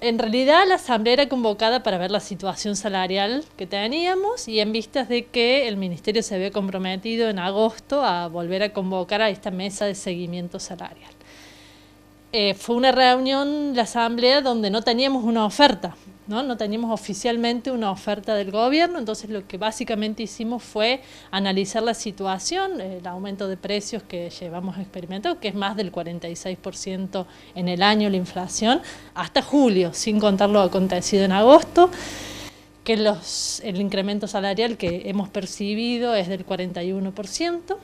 en realidad la asamblea era convocada para ver la situación salarial que teníamos y en vistas de que el ministerio se había comprometido en agosto a volver a convocar a esta mesa de seguimiento salarial. Eh, fue una reunión, la asamblea, donde no teníamos una oferta. ¿no? No teníamos oficialmente una oferta del gobierno, entonces lo que básicamente hicimos fue analizar la situación, el aumento de precios que llevamos experimentado, que es más del 46% en el año la inflación, hasta julio, sin contar lo acontecido en agosto que el incremento salarial que hemos percibido es del 41%.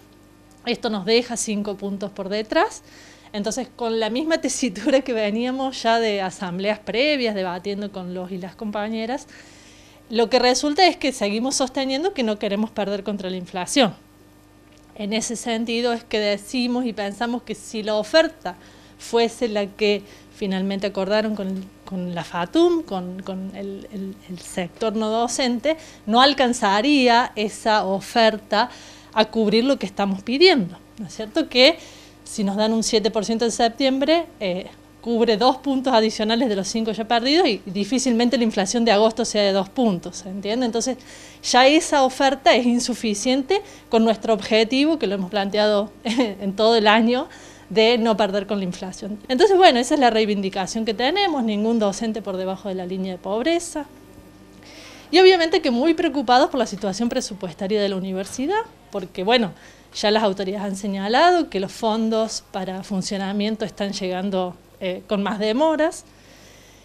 Esto nos deja cinco puntos por detrás. Entonces, con la misma tesitura que veníamos ya de asambleas previas, debatiendo con los y las compañeras, lo que resulta es que seguimos sosteniendo que no queremos perder contra la inflación. En ese sentido es que decimos y pensamos que si la oferta fuese la que finalmente acordaron con, la FATUM, con, el, el sector no docente, no alcanzaría esa oferta a cubrir lo que estamos pidiendo. ¿No es cierto? Que si nos dan un 7% en septiembre, eh, cubre dos puntos adicionales de los cinco ya perdidos y difícilmente la inflación de agosto sea de dos puntos, ¿entiende? Entonces ya esa oferta es insuficiente con nuestro objetivo, que lo hemos planteado en todo el año, de no perder con la inflación. Entonces, bueno, esa es la reivindicación que tenemos, ningún docente por debajo de la línea de pobreza. Y obviamente que muy preocupados por la situación presupuestaria de la universidad, porque bueno, ya las autoridades han señalado que los fondos para funcionamiento están llegando eh, con más demoras.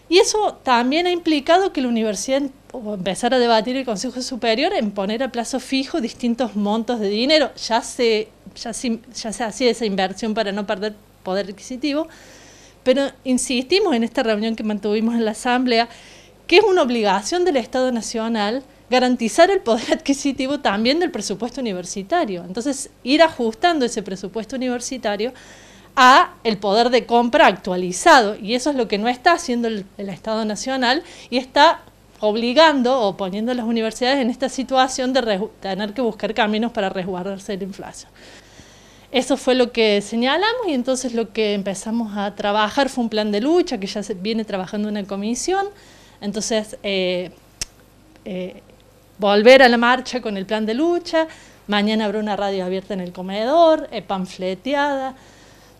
Y eso también ha implicado que la universidad em-, empezara a debatir el Consejo Superior en poner a plazo fijo distintos montos de dinero. Ya se, ya ya hacía esa inversión para no perder poder adquisitivo, pero insistimos en esta reunión que mantuvimos en la Asamblea, que es una obligación del Estado Nacional garantizar el poder adquisitivo también del presupuesto universitario. Entonces, ir ajustando ese presupuesto universitario a el poder de compra actualizado, y eso es lo que no está haciendo el, Estado Nacional, y está obligando o poniendo a las universidades en esta situación de tener que buscar caminos para resguardarse de la inflación. Eso fue lo que señalamos y entonces lo que empezamos a trabajar fue un plan de lucha que ya se viene trabajando una comisión. Entonces, eh, eh, volver a la marcha con el plan de lucha, mañana habrá una radio abierta en el comedor, eh, panfleteada.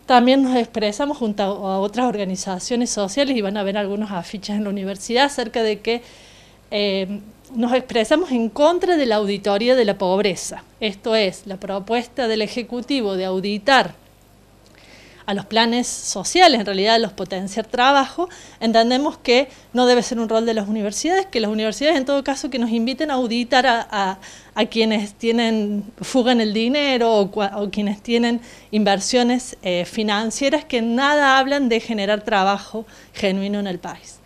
También nos expresamos junto a otras organizaciones sociales y van a haber algunos afiches en la universidad acerca de que eh, nos expresamos en contra de la auditoría de la pobreza. Esto es, la propuesta del Ejecutivo de auditar a los planes sociales, en realidad a los potenciar trabajo, entendemos que no debe ser un rol de las universidades, que las universidades en todo caso que nos inviten a auditar a, quienes tienen, en el dinero o, quienes tienen inversiones eh, financieras que nada hablan de generar trabajo genuino en el país.